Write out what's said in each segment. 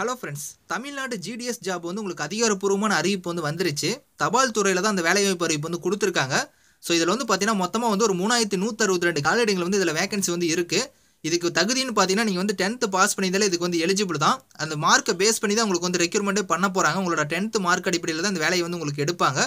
hello friends Tamil Nadu GDS job வந்து உங்களுக்கு அதிகாரப்பூர்வமான அறிவிப்பு வந்து வந்துருச்சு தபால் துறையில் தான் அந்த வேலைவாய்ப்பு அறிவிப்பு வந்து கொடுத்துருக்காங்க ஸோ இதில் வந்து பார்த்தீங்கன்னா மொத்தமாக வந்து ஒரு மூணாயிரத்தி நூற்றறுபத்தி ரெண்டு காலடிகள் வந்து இதில் வேகன்சி வந்து இருக்குது இதுக்கு தகுதின்னு பார்த்தீங்கன்னா நீங்கள் வந்து டென்த்து பாஸ் பண்ணியிருந்தாலே இதுக்கு வந்து எலிஜிபிள் தான் அந்த மார்க்கை பேஸ் பண்ணி தான் உங்களுக்கு வந்து ரெக்யூர்மெண்ட்டே பண்ண போகிறாங்க உங்களோட டென்த்து மார்க் அடிப்படையில் தான் இந்த வேலையை வந்து உங்களுக்கு எடுப்பாங்க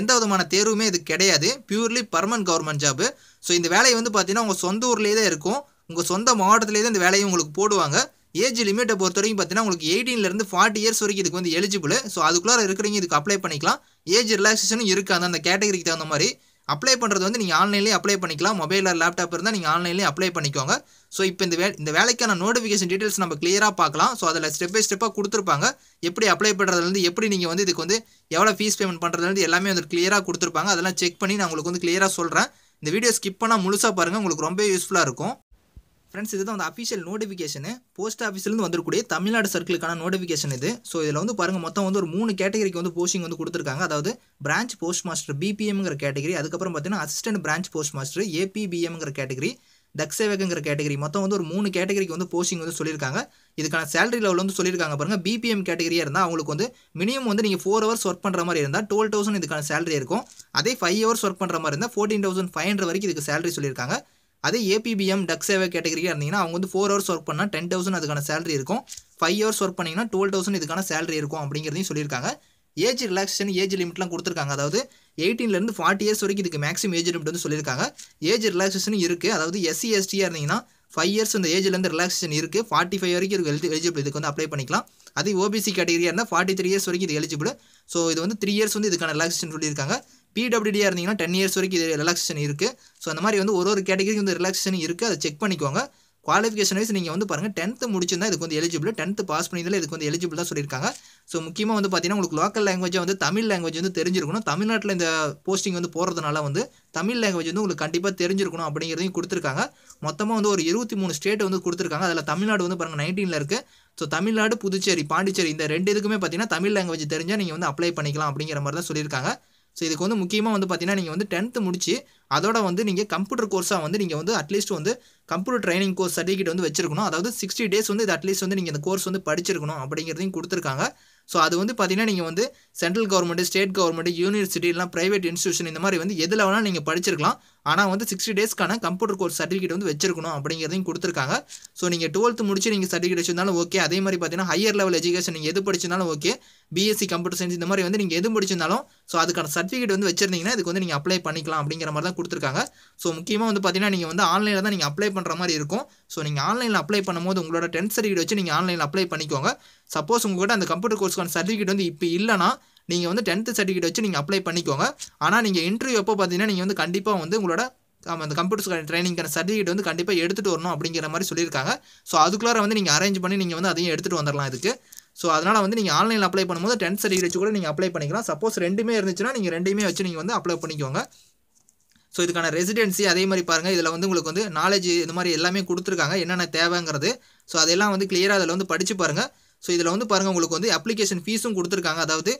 எந்த விதமான தேர்வுமே இது கிடையாது purely permanent government job so இந்த வேலையை வந்து பார்த்தீங்கன்னா உங்கள் சொந்த ஊர்லேயே தான் இருக்கும் உங்கள் சொந்த மாவட்டத்திலே தான் இந்த வேலையை உங்களுக்கு போடுவாங்க ஏஜ் லிமிட்டை பொறுத்த வரைக்கும் பார்த்தீங்கன்னா உங்களுக்கு எயிட்டீன்லேருந்து ஃபார்ட்டி இயர்ஸ் வரைக்கும் இதுக்கு வந்து எலிஜிபிள் ஸோ அதுக்குள்ளே இருக்கிறீங்க இதுக்கு அப்ளை பண்ணிக்கலாம் ஏஜ் ரிலாக்ஸேஷனும் இருக்குது அந்த அந்த கேட்டகரிக்கு தகுந்த மாதிரி அப்ளை பண்ணுறது வந்து நீங்கள் ஆன்லைன்லேயே அப்ளை பண்ணிக்கலாம் மொபைலில் லேப்டாப் இருந்தால் நீங்கள் ஆன்லைன்லேயே அப்ளை பண்ணிக்கோங்க ஸோ இப்போ இந்த வே இந்த வேலைக்கான நோட்டிஃபிகேஷன் டீட்டெயில்ஸ் நம்ம கிளியராக பார்க்கலாம் ஸோ அதில் ஸ்டெப் பை ஸ்டெப்பாக கொடுத்துருப்பாங்க எப்படி அப்ளை பண்ணுறதுலேருந்து எப்படி நீங்கள் வந்து இதுக்கு வந்து எவ்வளோ ஃபீஸ் பேமெண்ட் பண்ணுறதுலேருந்து எல்லாமே வந்து கிளியராக கொடுத்துருப்பாங்க அதெல்லாம் செக் பண்ணி நான் உங்களுக்கு வந்து கிளியராக சொல்கிறேன் இந்த வீடியோ ஸ்கிப் பண்ணால் முழுசாக பாருங்கள் உங்களுக்கு ரொம்ப யூஸ்ஃபுல்லாக இருக்கும் ஃப்ரெண்ட்ஸ் இதுதான் வந்து அஃபிஷியல் நோட்டிஃபிகேஷனு போஸ்ட் ஆஃபீஸ்லேருந்து வந்துருக்கூடிய தமிழ்நாடு சர்க்கிளுக்கான நோட்டிஃபிகேஷன் இது ஸோ இதில் வந்து பாருங்கள் மொத்தம் வந்து ஒரு மூணு கேட்டகரிக்கு வந்து போஸ்டிங் வந்து கொடுத்துருக்காங்க அதாவது பிரான்ச் போஸ்ட் மாஸ்டர் பிபிஎம்ங்கிற கேட்டகரி அதுக்கப்புறம் பார்த்தீங்கன்னா அசிஸ்டன்ட் பிரான்ச் போஸ்ட் மாஸ்டர் ஏபிபிஎம்ங்கிற கேட்டகரி தக்ஸேவகங்கிற கேட்டகரி மொத்தம் வந்து ஒரு மூணு கேட்டகரிக்கு வந்து போஸ்டிங் வந்து சொல்லியிருக்காங்க இதுக்கான சேலரி லெவல் வந்து சொல்லியிருக்காங்க பாருங்கள் பிபிஎம் கேட்டகரியாக இருந்தால் அவங்களுக்கு வந்து மினிமம் வந்து நீங்கள் ஃபோர் ஹவர்ஸ் ஒர்க் பண்ணுற மாதிரி இருந்தால் டுவெல் தௌசண்ட் இதுக்கான சேலரி இருக்கும் அதே ஃபைவ் ஹவர்ஸ் ஒர்க் பண்ணுற மாதிரி இருந்தால் ஃபோர்டீன் தௌசண்ட் ஃபைவ் ஹண்ட்ரட் வரைக்கும் இதுக்கு சேலரி சொல்லியிருக்காங்க அதே ஏபிபிஎம் டக் சேவை கேட்டகரியாக இருந்தீங்கன்னா அவங்க வந்து ஃபோர் ஹவர்ஸ் ஒர்க் பண்ணால் டென் தௌசண்ட் அதுக்கான சேலரி இருக்கும் ஃபைவ் ஹவர்ஸ் ஒர்க் பண்ணிங்கன்னா டுவெல் தௌசண்ட் இதுக்கான சேலரி இருக்கும் அப்படிங்கிறதையும் சொல்லியிருக்காங்க ஏஜ் ரிலாக்ஸேஷன் ஏஜ் லிமிட்லாம் கொடுத்துருக்காங்க அதாவது எயிட்டீன்லேருந்து ஃபார்ட்டி இயர்ஸ் வரைக்கும் இதுக்கு மேக்ஸிமம் ஏஜ் லிமிட் வந்து சொல்லியிருக்காங்க ஏஜ் ரிலாக்ஸேஷன் இருக்குது அதாவது எஸ்சி எஸ்டியாக இருந்தீங்கன்னா ஃபைவ் இயர்ஸ் அந்த ஏஜ்லேருந்து ரிலாக்ஸேஷன் இருக்குது ஃபார்ட்டி ஃபைவ் வரைக்கும் இருக்கு எலிஜி எலிஜிபிள் இதுக்கு வந்து அப்ளை பண்ணிக்கலாம் அதே ஓபிசி கேட்டகரியாக இருந்தால் ஃபார்ட்டி த்ரீ இயர்ஸ் வரைக்கும் இது எலிஜிபிள் ஸோ இது வந்து த்ரீ இயர்ஸ் வந்து இதுக்கான ரிலாக்ஸேஷன் சொல்லியிருக்காங்க பிடபிள்யூடியாக இருந்தீங்கன்னா டென் இயர்ஸ் வரைக்கும் இது ரிலாக்ஸேஷன் இருக்குது ஸோ அந்த மாதிரி வந்து ஒரு ஒரு கேட்டகரிக்கு வந்து ரிலாக்ஸேஷன் இருக்குது அதை செக் பண்ணிக்கோங்க குவாலிஃபிகேஷன் வைஸ் நீங்கள் வந்து பாருங்கள் டென்த்து முடிச்சிருந்தா இதுக்கு வந்து எலிஜிபிள் டென்த்து பாஸ் பண்ணியதில் இதுக்கு வந்து எலிஜிபிள் தான் சொல்லியிருக்காங்க ஸோ முக்கியமாக வந்து பார்த்தீங்கன்னா உங்களுக்கு லோக்கல் லாங்குவேஜை வந்து தமிழ் லாங்குவேஜ் வந்து தெரிஞ்சிருக்கணும் தமிழ்நாட்டில் இந்த போஸ்டிங் வந்து போகிறதுனால வந்து தமிழ் லாங்குவேஜ் வந்து உங்களுக்கு கண்டிப்பாக தெரிஞ்சிருக்கணும் அப்படிங்கிறதையும் கொடுத்துருக்காங்க மொத்தமாக வந்து ஒரு இருபத்தி மூணு ஸ்டேட் வந்து கொடுத்துருக்காங்க அதில் தமிழ்நாடு வந்து பாருங்கள் நைன்டீனில் இருக்குது ஸோ தமிழ்நாடு புதுச்சேரி பாண்டிச்சேரி இந்த ரெண்டு இதுக்குமே பார்த்தீங்கன்னா தமிழ் லாங்குவேஜ் தெரிஞ்சால் நீங்கள் வந்து அப்ளை பண்ணிக்கலாம் அப்படிங்கிற மாதிரி தான் சொல்லியிருக்காங்க ஸோ இதுக்கு வந்து முக்கியமாக வந்து பார்த்தீங்கன்னா நீங்கள் வந்து டென்த்து முடிச்சு அதோட வந்து நீங்கள் கம்ப்யூட்டர் கோர்ஸாக வந்து நீங்கள் வந்து அட்லீஸ்ட் வந்து கம்ப்யூட்டர் ட்ரைனிங் கோர்ஸ் சர்டிஃபிகேட் வந்து வச்சிருக்கணும் அதாவது சிக்ஸ்டி டேஸ் வந்து இது அட்லீஸ்ட் வந்து நீங்கள் இந்த கோர்ஸ் வந்து படிச்சிருக்கணும் அப்படிங்கிறதையும் கொடுத்துருக்காங்க ஸோ அது வந்து பார்த்தீங்கன்னா நீங்கள் வந்து central government state government university இல்லைனா ப்ரைவேட் இன்ஸ்டியூஷன் இந்த மாதிரி வந்து எதில் வேணால் நீங்கள் படிச்சிருக்கலாம் ஆனால் வந்து சிக்ஸ்டி டேஸ்க்கான கம்ப்யூட்டர் கோர்ஸ் சர்டிஃபிகேட் வந்து வச்சிருக்கணும் அப்படிங்கிறதையும் கொடுத்துருக்காங்க ஸோ நீங்கள் டுவெல்த் முடிச்சு நீங்கள் சர்டிஃபிகேட் வச்சிருந்தாலும் ஓகே அதே மாதிரி பார்த்தீங்கன்னா ஹையர் லெவல் எஜுகேஷன் நீங்கள் எது படிச்சிருந்தாலும் ஓகே பிஎஸ்சி கம்ப்யூட்டர் சயின்ஸ் இந்த மாதிரி வந்து நீங்கள் எது முடிச்சிருந்தாலும் ஸோ அதுக்கான சர்டிஃபிகேட் வந்து வச்சிருந்தீங்கன்னா இதுக்கு வந்து நீங்கள் அப்ளை பண்ணிக்கலாம் அப்படிங்கிற மாதிரி தான் கொடுத்துருக்காங்க ஸோ முக்கியமாக வந்து பார்த்தீங்கன்னா நீங்கள் வந்து ஆன்லைனில் தான் நீங்கள் அப்ளை பண்ணுற மாதிரி இருக்கும் ஸோ நீங்கள் ஆன்லைனில் அப்ளை பண்ணும்போது உங்களோட டென்த் சர்டிஃபிகேட் வச்சு நீங்கள் ஆன்லைனில் அப்ளை பண்ணிக்கோங்க சப்போஸ் உங்கள்கிட்ட அந்த கம்ப்யூட்டர் கோர்ஸ்க்கான சர்டிஃபிகேட் வந்து இப்போ இல்லைனா நீங்கள் வந்து டென்த்து சர்டிஃபிகேட் வச்சு நீங்கள் அப்ளை பண்ணிக்கோங்க ஆனால் நீங்கள் இன்டர்வியூ எப்போ பார்த்தீங்கன்னா நீங்கள் வந்து கண்டிப்பாக வந்து உங்களோட அந்த கம்ப்யூட்டர் ட்ரைனிங்கான சர்டிஃபிகேட் வந்து கண்டிப்பாக எடுத்துகிட்டு வரணும் அப்படிங்கிற மாதிரி சொல்லியிருக்காங்க ஸோ அதுக்குள்ளார வந்து நீங்கள் அரேஞ்ச் பண்ணி நீங்கள் வந்து அதையும் எடுத்துகிட்டு வந்துடலாம் இதுக்கு ஸோ அதனால் வந்து நீங்கள் ஆன்லைனில் அப்ளை பண்ணும்போது டென்த் சர்டிஃபிகேட் வச்சு கூட நீங்கள் அப்ளை பண்ணிக்கலாம் சப்போஸ் ரெண்டுமே இருந்துச்சுன்னா நீங்கள் ரெண்டுமே வச்சு நீங்கள் வந்து அப்ளை பண்ணிக்கோங்க ஸோ இதுக்கான ரெசிடென்சி அதே மாதிரி பாருங்கள் இதில் வந்து உங்களுக்கு வந்து நாலேஜ் இந்த மாதிரி எல்லாமே கொடுத்துருக்காங்க என்னென்ன தேவைங்கிறது ஸோ அதெல்லாம் வந்து கிளியராக அதில் வந்து படித்து பாருங்கள் ஸோ இதில் வந்து பாருங்கள் உங்களுக்கு வந்து அப்ளிகேஷன் ஃபீஸும் கொடுத்துருக்காங்க அதாவது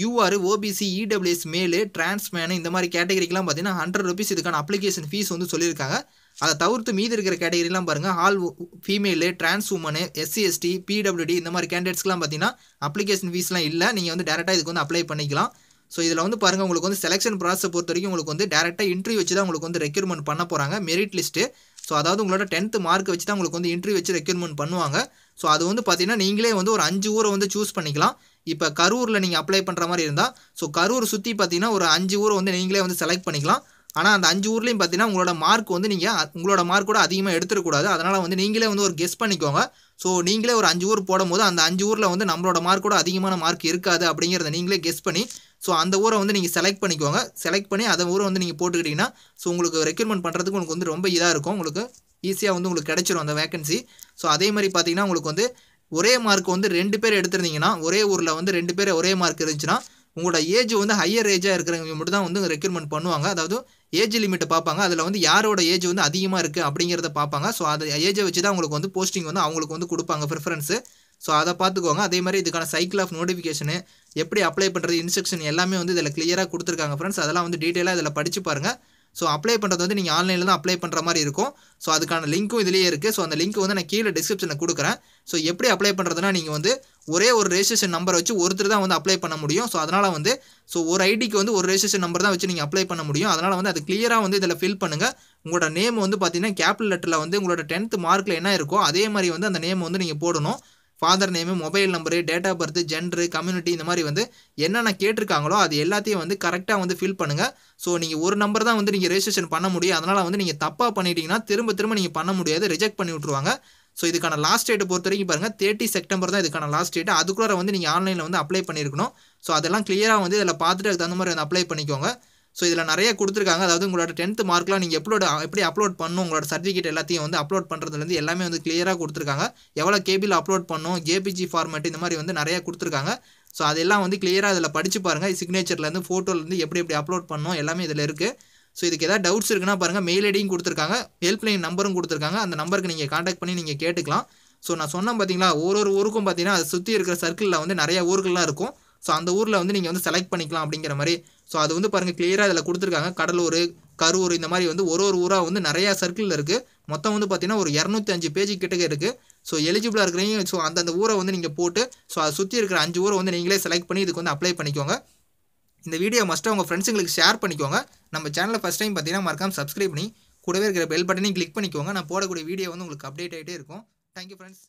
யூஆர் ஓபிசி இடபிள்யூஎஸ் மேலு டிரான்ஸ்மேனு இந்த மாதிரி கேட்டகரிக்கெலாம் பார்த்தீங்கன்னா ஹண்ட்ரட் ருபீஸ் இதுக்கான அப்ளிகேஷன் ஃபீஸ் வந்து சொல்லியிருக்காங்க அதை தவிர்த்து மீதி இருக்கிற கேட்டகரிலாம் பாருங்கள் all female trans woman SC ST PWD இந்த மாதிரி கேண்டிடேட்ஸ்லாம் பார்த்தீங்கன்னா அப்ளிகேஷன் ஃபீஸ்லாம் இல்லை நீங்கள் வந்து டேரெக்டாக இதுக்கு வந்து அப்ளை பண்ணிக்கலாம் ஸோ இதில் வந்து பாருங்கள் உங்களுக்கு வந்து செலெக்ஷன் ப்ராசஸை பொறுத்த வரைக்கும் உங்களுக்கு வந்து டேரெக்டாக இன்ட்ரிவ் வச்சு தான் உங்களுக்கு வந்து ரெக்யூர்மெண்ட் பண்ண போகிறாங்க மெரிட் லிஸ்ட்டு ஸோ அதாவது உங்களோட டென்த்து மார்க் வச்சு தான் உங்களுக்கு வந்து இன்ட்ரி வச்சு ரெக்யூர்மெண்ட் பண்ணுவாங்க ஸோ அது வந்து பார்த்திங்கன்னா நீங்களே வந்து ஒரு அஞ்சு ஊரை வந்து சூஸ் பண்ணிக்கலாம் இப்போ கரூரில் நீங்கள் அப்ளை பண்ணுற மாதிரி இருந்தால் ஸோ கரூர் சுற்றி பார்த்தீங்கன்னா ஒரு அஞ்சு ஊர் வந்து நீங்களே வந்து செலக்ட் பண்ணிக்கலாம் ஆனால் அந்த அஞ்சு ஊர்லேயும் பார்த்தீங்கன்னா உங்களோட மார்க் வந்து நீங்கள் உங்களோட மார்க் கூட அதிகமாக எடுத்துடக்கூடாது அதனால் வந்து நீங்களே வந்து ஒரு கெஸ் பண்ணிக்கோங்க ஸோ நீங்களே ஒரு அஞ்சு ஊர் போடும்போது அந்த அஞ்சு ஊரில் வந்து நம்மளோட மார்க் கூட அதிகமான மார்க் இருக்காது அப்படிங்கிறத நீங்களே கெஸ் பண்ணி ஸோ அந்த ஊரை வந்து நீங்கள் செலக்ட் பண்ணிக்கோங்க செலக்ட் பண்ணி அந்த ஊரை வந்து நீங்கள் போட்டுக்கிட்டிங்கன்னா ஸோ உங்களுக்கு ரெக்ரூட்மெண்ட் பண்ணுறதுக்கு உங்களுக்கு வந்து ரொம்ப இதாக இருக்கும் உங்களுக்கு ஈஸியாக வந்து உங்களுக்கு கிடச்சிரும் அந்த வேக்கன்சி ஸோ அதே மாதிரி பார்த்தீங்கன்னா உங்களுக்கு வந்து ஒரே மார்க் வந்து ரெண்டு பேர் எடுத்திருந்தீங்கன்னா ஒரே ஊரில் வந்து ரெண்டு பேர் ஒரே மார்க் இருந்துச்சுன்னா உங்களோட ஏஜ் வந்து ஹையர் ஏஜாக இருக்கிறவங்க மட்டும் தான் வந்து ரெக்யூர்மெண்ட் பண்ணுவாங்க அதாவது ஏஜ் லிமிட்டை பார்ப்பாங்க அதில் வந்து யாரோட ஏஜ் வந்து அதிகமாக இருக்குது அப்படிங்கிறத பார்ப்பாங்க ஸோ அது ஏஜை வச்சு தான் உங்களுக்கு வந்து போஸ்டிங் வந்து அவங்களுக்கு வந்து கொடுப்பாங்க ப்ரிஃபரன்ஸு ஸோ அதை பார்த்துக்கோங்க அதே மாதிரி இதுக்கான சைக்கிள் ஆஃப் நோட்டிஃபிகேஷனு எப்படி அப்ளை பண்ணுறது இன்ஸ்ட்ரக்ஷன் எல்லாமே வந்து இதில் கிளியராக கொடுத்துருக்காங்க ஃப்ரெண்ட்ஸ் அதெல்லாம் வந்து டீட்டெயிலாக இதில் படித்து பாருங்கள் ஸோ அப்ளை பண்ணுறது வந்து நீங்கள் ஆன்லைனில் தான் அப்ளை பண்ணுற மாதிரி இருக்கும் ஸோ அதுக்கான லிங்க்கும் இதிலேயே இருக்குது ஸோ அந்த லிங்க் வந்து நான் கீழே டிஸ்கிரிப்ஷனில் கொடுக்குறேன் ஸோ எப்படி அப்ளை பண்ணுறதுனா நீங்கள் வந்து ஒரே ஒரு ரெஜிஸ்ட்ரேஷன் நம்பர் வச்சு ஒருத்தர் தான் வந்து அப்ளை பண்ண முடியும் ஸோ அதனால் வந்து ஸோ ஒரு ஐடிக்கு வந்து ஒரு ரெஜிஸ்ட்ரேஷன் நம்பர் தான் வச்சு நீங்கள் அப்ளை பண்ண முடியும் அதனால் வந்து அது கிளியராக வந்து இதில் ஃபில் பண்ணுங்கள் உங்களோட நேம் வந்து பார்த்தீங்கன்னா கேபிட்டல் லெட்டரில் வந்து உங்களோட டென்த்து மார்க்கில் என்ன இருக்கோ அதே மாதிரி வந்து அந்த நேம் வந்து நீங்கள் போடணும் father name mobile number date of birth gender community இந்த மாதிரி வந்து என்னென்ன கேட்டிருக்காங்களோ அது எல்லாத்தையும் வந்து கரெக்டாக வந்து ஃபில் பண்ணுங்கள் ஸோ நீங்கள் ஒரு நம்பர் தான் வந்து நீங்கள் ரெஜிஸ்ட்ரேஷன் பண்ண முடியும் அதனால் வந்து நீங்கள் தப்பாக பண்ணிட்டீங்கன்னா திரும்ப திரும்ப நீங்கள் பண்ண முடியாது ரிஜெக்ட் பண்ணி விட்ருவாங்க ஸோ இதுக்கான லாஸ்ட் டேட் பொறுத்த வரைக்கும் பாருங்கள் தேர்ட்டி செப்டம்பர் தான் இதுக்கான லாஸ்ட் டேட் அதுக்குள்ளே வந்து நீங்கள் ஆன்லைனில் வந்து அப்ளை பண்ணியிருக்கணும் ஸோ அதெல்லாம் கிளியராக வந்து இதில் பார்த்துட்டு அதுக்கு தகுந்த மாதிரி வந்து அப்ளை பண்ணிக்கோங்க ஸோ இதில் நிறைய கொடுத்துருக்காங்க அதாவது உங்களோட டென்த் மார்க்லாம் நீங்கள் எப்படி எப்படி அப்லோட் பண்ணணும் உங்களோட சர்டிஃபிகேட் எல்லாத்தையும் வந்து அப்லோட் பண்ணுறதுலேருந்து எல்லாமே வந்து கிளியராக கொடுத்துருக்காங்க எவ்வளோ கேபிள் அப்லோட் பண்ணணும் ஜேபிஜி ஃபார்மேட் இந்த மாதிரி வந்து நிறையா கொடுத்துருக்காங்க ஸோ அதெல்லாம் வந்து கிளியராக அதில் படித்து பாருங்கள் சிக்னேச்சர்லேருந்து ஃபோட்டோலேருந்து எப்படி எப்படி அப்லோட் பண்ணணும் எல்லாமே இதில் இருக்குது ஸோ இதுக்கு எதாவது டவுட்ஸ் இருக்குன்னா பாருங்கள் மெயில் ஐடியும் கொடுத்துருக்காங்க ஹெல்ப்லைன் நம்பரும் கொடுத்துருக்காங்க அந்த நம்பருக்கு நீங்கள் காண்டாக்ட் பண்ணி நீங்கள் கேட்டுக்கலாம் ஸோ நான் சொன்னேன் பார்த்தீங்களா ஒரு ஒரு ஊருக்கும் பார்த்தீங்கன்னா அதை சுற்றி இருக்கிற சர்க்கிளில் வந்து நிறைய ஊர்கள்லாம் இருக்கும் ஸோ அந்த ஊரில் வந்து நீங்கள் வந்து செலக்ட் பண்ணிக்கலாம் அப்படிங்கிற மாதிரி ஸோ அது வந்து பாருங்கள் கிளியராக இதில் கொடுத்துருக்காங்க கடலூர் கரூர் இந்த மாதிரி வந்து ஒரு ஒரு ஊராக வந்து நிறையா சர்க்கிளில் இருக்குது மொத்தம் வந்து பார்த்தீங்கன்னா ஒரு இரநூத்தி அஞ்சு பேஜ் கிட்டக்க இருக்குது ஸோ எலிஜிபிளாக இருக்கிறீங்க ஸோ அந்தந்த ஊரை வந்து நீங்கள் போட்டு ஸோ அதை சுற்றி இருக்கிற அஞ்சு ஊரை வந்து நீங்களே செலக்ட் பண்ணி இதுக்கு வந்து அப்ளை பண்ணிக்கோங்க இந்த வீடியோ மஸ்ட்டாக உங்கள் ஃப்ரெண்ட்ஸுங்களுக்கு ஷேர் பண்ணிக்கோங்க நம்ம சேனலில் ஃபஸ்ட் டைம் பார்த்தீங்கன்னா மறக்காமல் சப்ஸ்கிரைப் பண்ணி கூடவே இருக்கிற பெல் பட்டனையும் கிளிக் பண்ணிக்கோங்க நான் போடக்கூடிய வீடியோ வந்து உங்களுக்கு அப்டேட் ஆகிட்டே இருக்கும் தேங்க்யூ ஃப்ரெண்ட்ஸ்